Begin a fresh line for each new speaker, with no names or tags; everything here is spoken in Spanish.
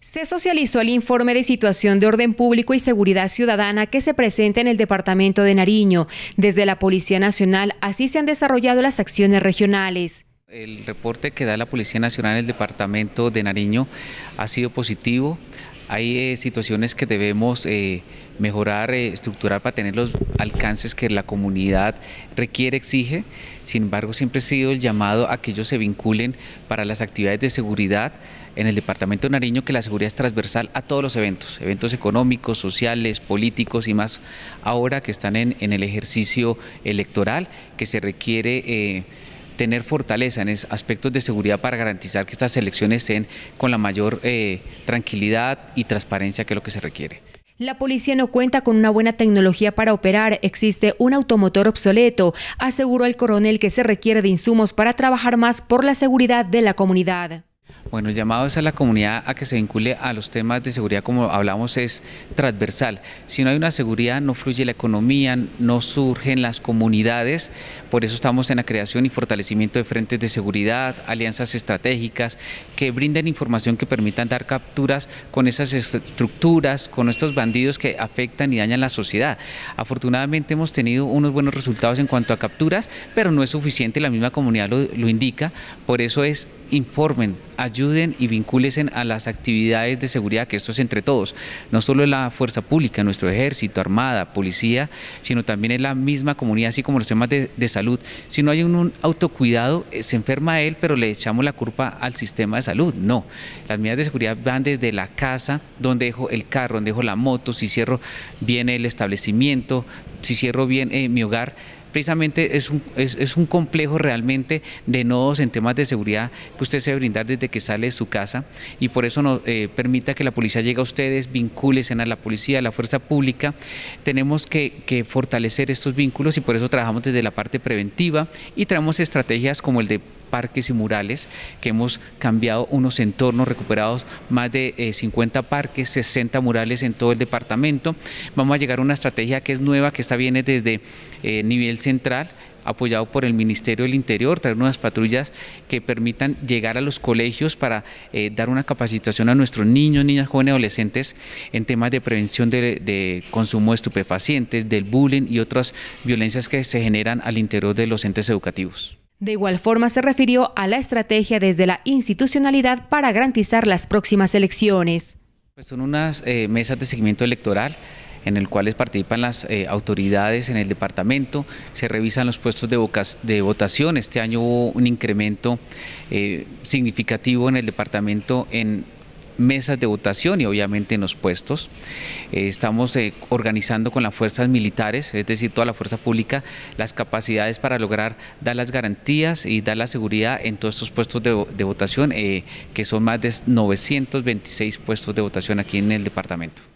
Se socializó el informe de situación de orden público y seguridad ciudadana que se presenta en el departamento de Nariño. Desde la Policía Nacional, así se han desarrollado las acciones regionales.
El reporte que da la Policía Nacional en el departamento de Nariño ha sido positivo, hay eh, situaciones que debemos eh, mejorar, eh, estructurar para tener los alcances que la comunidad requiere, exige. Sin embargo, siempre ha sido el llamado a que ellos se vinculen para las actividades de seguridad en el Departamento de Nariño, que la seguridad es transversal a todos los eventos, eventos económicos, sociales, políticos y más ahora que están en, en el ejercicio electoral, que se requiere tener fortaleza en aspectos de seguridad para garantizar que estas elecciones sean con la mayor eh, tranquilidad y transparencia que lo que se requiere.
La policía no cuenta con una buena tecnología para operar, existe un automotor obsoleto, aseguró el coronel que se requiere de insumos para trabajar más por la seguridad de la comunidad.
Bueno, el llamado es a la comunidad a que se vincule a los temas de seguridad, como hablamos, es transversal. Si no hay una seguridad, no fluye la economía, no surgen las comunidades. Por eso estamos en la creación y fortalecimiento de frentes de seguridad, alianzas estratégicas que brinden información que permitan dar capturas con esas estructuras, con estos bandidos que afectan y dañan la sociedad. Afortunadamente hemos tenido unos buenos resultados en cuanto a capturas, pero no es suficiente, la misma comunidad lo, lo indica. Por eso es informen, ayuden y vinculen a las actividades de seguridad, que esto es entre todos, no solo la fuerza pública, nuestro ejército, armada, policía, sino también en la misma comunidad, así como los temas de, salud. Si no hay un, autocuidado, eh, se enferma él, pero le echamos la culpa al sistema de salud. No, las medidas de seguridad van desde la casa, donde dejo el carro, donde dejo la moto, si cierro bien el establecimiento, si cierro bien eh, mi hogar, precisamente es un, es, un complejo realmente de nodos en temas de seguridad que usted se debe brindar desde que sale de su casa y por eso nos eh, permita que la policía llegue a ustedes, vinculen a la policía, a la fuerza pública. Tenemos que, que fortalecer estos vínculos y por eso trabajamos desde la parte preventiva y traemos estrategias como el de parques y murales, que hemos cambiado unos entornos, recuperados más de 50 eh, parques, 60 murales en todo el departamento. Vamos a llegar a una estrategia que es nueva, que esta viene desde eh, nivel central, apoyado por el Ministerio del Interior, traer nuevas patrullas que permitan llegar a los colegios para eh, dar una capacitación a nuestros niños, niñas, jóvenes, adolescentes en temas de prevención de, de, consumo de estupefacientes, del bullying y otras violencias que se generan al interior de los entes educativos.
De igual forma se refirió a la estrategia desde la institucionalidad para garantizar las próximas elecciones.
Pues son unas eh, mesas de seguimiento electoral en el cuales participan las eh, autoridades en el departamento, se revisan los puestos de, de votación, este año hubo un incremento eh, significativo en el departamento en mesas de votación y obviamente en los puestos. Eh, estamos eh, organizando con las fuerzas militares, es decir, toda la fuerza pública, las capacidades para lograr dar las garantías y dar la seguridad en todos estos puestos de, votación, eh, que son más de 926 puestos de votación aquí en el departamento.